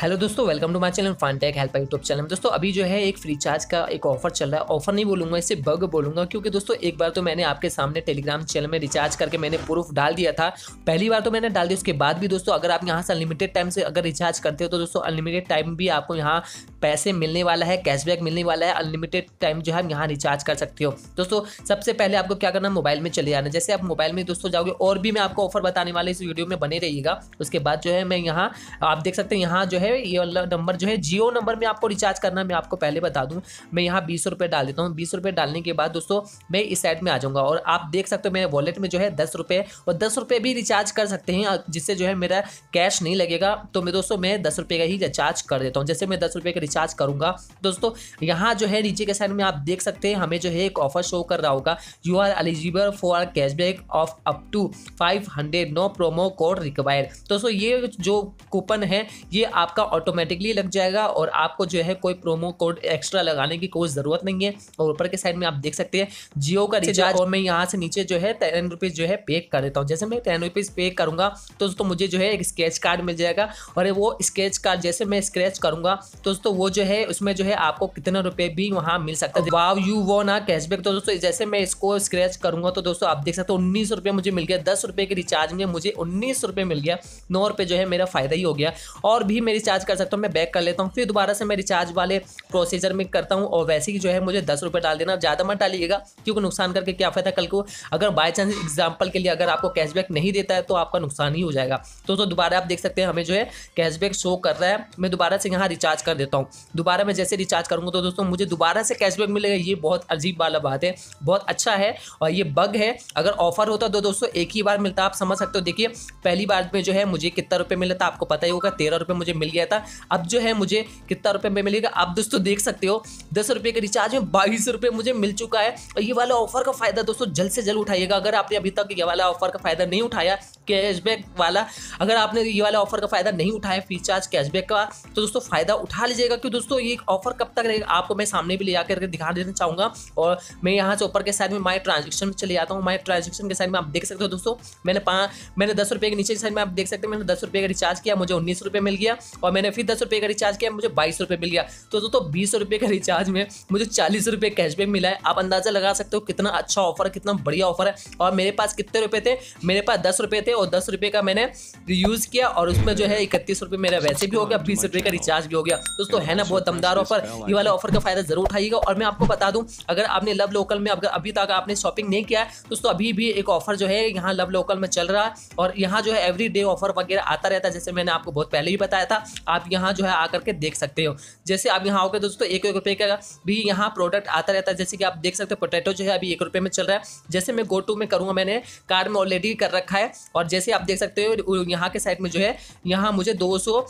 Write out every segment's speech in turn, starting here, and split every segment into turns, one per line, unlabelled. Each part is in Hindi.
हेलो दोस्तों welcome to my channel Fantech help YouTube channel दोस्तों अभी जो है एक फ्री चार्ज का एक ऑफर चल रहा है ऑफर नहीं बोलूंगा इसे बग बोलूंगा क्योंकि दोस्तों एक बार तो मैंने आपके सामने टेलीग्राम चैनल में रिचार्ज करके मैंने प्रूफ डाल दिया था पहली बार तो मैंने डाल दिया उसके बाद भी दोस्तों अगर आप यहाँ से अनलिमिटेड टाइम से अगर रिचार्ज करते हो तो दोस्तों अनलिमिटेड टाइम भी आपको यहाँ पैसे मिलने वाला है कैशबैक मिलने वाला है अनलिमिटेड टाइम जो है आप यहाँ रिचार्ज कर सकते हो दोस्तों सबसे पहले आपको क्या करना मोबाइल में चले जाना जैसे आप मोबाइल में दोस्तों जाओगे और भी मैं आपको ऑफर बताने वाले इस वीडियो में बने रहिएगा उसके बाद जो है मैं यहाँ आप देख सकते हैं यहाँ जो है है ये वाला नंबर जो है जियो नंबर में आपको रिचार्ज करना मैं आपको पहले बता दूँ मैं यहाँ बीस रुपये डाल देता हूँ बीस रुपये डालने के बाद दोस्तों मैं इस साइड में आ जाऊँगा और आप देख सकते हो मेरे वॉलेट में जो है दस रुपये और दस रुपये भी रिचार्ज कर सकते हैं जिससे जो है मेरा कैश नहीं लगेगा तो मैं दोस्तों मैं दस रुपये का ही रिचार्ज कर देता हूँ जैसे मैं दस रुपये का रिचार्ज करूँगा दोस्तों यहाँ जो है नीचे के साइड में आप देख सकते हैं हमें जो है एक ऑफर शो कर रहा होगा you are eligible for cashback of up to five hundred no promo code require दोस्तों ये जो कूपन है ये आपका आपका ऑटोमेटिकली लग जाएगा और आपको जो है कोई प्रोमो कोड एक्स्ट्रा लगाने की कोई ज़रूरत नहीं है और ऊपर के साइड में आप देख सकते हैं जियो का रिचार्ज और मैं यहाँ से नीचे जो है टेन रुपीज़ जो है पे कर देता हूँ जैसे मैं टेन रुपीज़ पे करूंगा तो दोस्तों मुझे जो है एक स्केच कार्ड मिल जाएगा और वो स्केच कार्ड जैसे मैं स्क्रेच करूंगा तो दोस्तों वो जो है उसमें जो है आपको कितने रुपये भी वहाँ मिल सकता है वाव यू वो ना कैशबैक तो दोस्तों जैसे मैं इसको स्क्रेच करूंगा तो दोस्तों आप देख सकते हो उन्नीस मुझे मिल गया दस के रिचार्ज में मुझे उन्नीस मिल गया नौ जो है मेरा फ़ायदा ही हो गया और भी मेरी रिचार्ज कर सकता हूँ मैं बैक कर लेता हूँ फिर दोबारा से मैं रिचार्ज वाले प्रोसीजर में करता हूँ और वैसे ही जो है मुझे दस रुपये डाल देना ज़्यादा मत डालिएगा क्योंकि नुकसान करके क्या फ़ायदा कल को अगर बाई चांस एग्जाम्पल के लिए अगर आपको कैशबैक नहीं देता है तो आपका नुकसान ही हो जाएगा तो तो दोबारा आप देख सकते हैं हमें जो है कैशबैक शो कर रहा है मैं दोबारा से यहाँ रिचार्ज कर देता हूँ दोबारा मैं जैसे रिचार्ज करूँगा तो दोस्तों मुझे दोबारा से कैशबैक मिलेगा ये बहुत अजीब वाला बात है बहुत अच्छा है और ये बग है अगर ऑफर होता तो दोस्तों एक ही बार मिलता आप समझ सकते हो देखिए पहली बार में जो है मुझे कितना रुपये मिला था आपको पता ही होगा तेरह रुपये मुझे मिल गया किया था अब जो है मुझे कितना रुपये में मिलेगा आप दोस्तों देख सकते हो दस रुपये के रिचार्ज में बाईस रुपये मुझे मिल चुका है और ये वाला ऑफर का फायदा दोस्तों जल्द से जल्द उठाइएगा अगर आपने अभी तक ये वाला ऑफर का फायदा नहीं उठाया कैशबैक वाला अगर आपने ये वाला ऑफर का फायदा नहीं उठाया फ्री चार्ज कैशबैक का तो दोस्तों फायदा उठा लीजिएगा क्योंकि दोस्तों ये ऑफर कब तक रहेगा आपको मैं सामने भी ले आकर दिखा देना चाहूँगा और मैं यहाँ से ऊपर के साइड में माई ट्रांजेक्शन में चले जाता हूँ माई ट्रांजेक्शन के साइड में आप देख सकते हो दोस्तों मैंने पाँच मैंने दस रुपये के नीचे के साइड में आप देख सकते हो मैंने दस रुपये का रिचार्ज किया मुझे उन्नीस रुपये मिल गया और मैंने फिर दस रुपये का रिचार्ज किया मुझे बाईस रुपये मिल गया तो दोस्तों बीस रुपये का रिचार्ज में मुझे चालीस रुपये कैशबैक मिला है आप अंदाजा लगा सकते हो कितना अच्छा ऑफर है कितना बढ़िया ऑफर है और मेरे पास कितने रुपये थे मेरे पास दस रुपये थे और दस रुपये का मैंने यूज़ किया और उसमें जो है इकतीस रुपये मेरा वैसे भी हो गया बीस रुपये का रिचार्ज भी हो गया दोस्तों है ना बहुत दमदार ऑफर ये वाला ऑफर का फायदा जरूर उठाइएगा और मैं आपको बता दूं अगर आपने लव लोकल में अगर अभी तक आपने शॉपिंग नहीं किया है दोस्तों अभी भी एक ऑफर जो है यहाँ लव लोकल में चल रहा है और यहाँ जो है एवरी डे ऑफर वगैरह आता रहता है जैसे मैंने आपको बहुत पहले ही बताया था आप यहाँ जो है आकर के देख सकते हो जैसे आप यहाँ आओगे दोस्तों एक एक रुपये का भी यहाँ प्रोडक्ट आता रहता है जैसे कि आप देख सकते हो पोटैटो जो है अभी एक रुपये में चल रहा है जैसे मैं गो टू में करूँगा मैंने कार्ड में ऑलरेडी कर रखा है और जैसे आप देख सकते हो यहाँ के साइड में जो है यहाँ मुझे दो सौ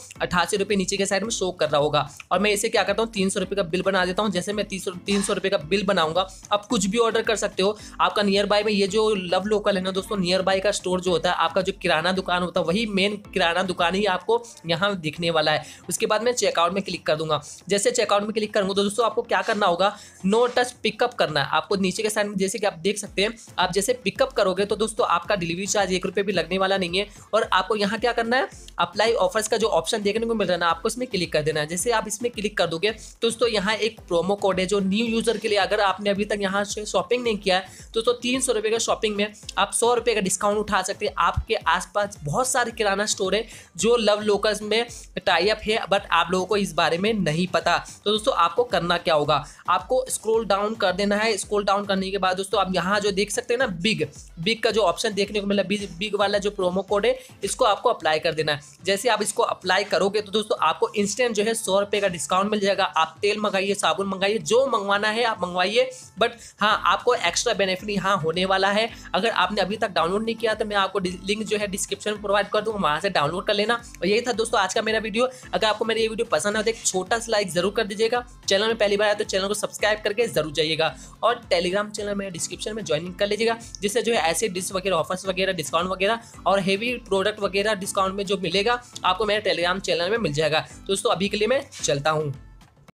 नीचे के साइड में शो कर रहा होगा और मैं इसे क्या करता हूँ तीन सौ का बिल बना देता हूँ जैसे मैं तीन सौ का बिल बनाऊंगा आप कुछ भी ऑर्डर कर सकते हो आपका नियर बाय में ये जो लव लोकल है ना दोस्तों नियर बाय का स्टोर जो होता है आपका जो किराना दुकान होता है वही मेन किराना दुकान ही आपको यहाँ दिखने वाला है उसके बाद मैं चेकआउट में क्लिक कर दूंगा जैसे चेकआउट में क्लिक करूंगा तो दोस्तों आपको क्या करना होगा नो टच पिकअप करना है आपको नीचे के साइड में जैसे कि आप देख सकते हैं आप जैसे पिकअप करोगे तो दोस्तों आपका डिलीवरी चार्ज एक रुपये भी लग लगने वाला नहीं है और आपको यहाँ क्या करना है अप्लाई ऑफर्स का जो ऑप्शन देखने को मिल रहा है ना आपको इसमें क्लिक कर देना है जैसे आप इसमें क्लिक कर दोगे तो दोस्तों यहाँ एक प्रोमो कोड है जो न्यू यूज़र के लिए अगर आपने अभी तक यहाँ से शॉपिंग नहीं किया है तो दोस्तों तीन सौ रुपये का शॉपिंग में आप सौ रुपये का डिस्काउंट उठा सकते हैं आपके आसपास बहुत सारे किराना स्टोर है जो लव लोकल्स में टाइप है बट आप लोगों को इस बारे में नहीं पता तो दोस्तों आपको करना क्या होगा आपको स्क्रोल डाउन कर देना है स्क्रोल डाउन करने के बाद दोस्तों आप यहाँ जो देख सकते हैं ना बिग बिग का जो ऑप्शन देखने को मिला बिग बिग वाला वाला जो प्रोमो कोड है इसको आपको अप्लाई कर देना है जैसे आप इसको अप्लाई करोगे तो दोस्तों आपको इंस्टेंट जो है सौ रुपये का डिस्काउंट मिल जाएगा आप तेल मंगाइए साबुन मंगाइए जो मंगवाना है आप मंगवाइए बट हाँ आपको एक्स्ट्रा बेनिफिट यहाँ होने वाला है अगर आपने अभी तक डाउनलोड नहीं किया तो मैं आपको लिंक जो है डिस्क्रिप्शन में प्रोवाइड कर दूँगा वहाँ से डाउनलोड कर लेना और यही था दोस्तों आज का मेरा वीडियो अगर आपको मेरी ये वीडियो पसंद है तो एक छोटा सा लाइक ज़रूर कर दीजिएगा चैनल में पहली बार आया तो चैनल को सब्सक्राइब करके ज़रूर जाइएगा और टेलीग्राम चैनल मेरे डिस्क्रिप्शन में ज्वाइनिंग कर लीजिएगा जिससे जो है ऐसे डिस्क वगैरह ऑफर्स वगैरह डिस्काउंट वगैरह और हेवी प्रोडक्ट वगैरह डिस्काउंट में जो मिलेगा आपको मेरे टेलीग्राम चैनल में मिल जाएगा दोस्तों अभी के लिए मैं चलता हूँ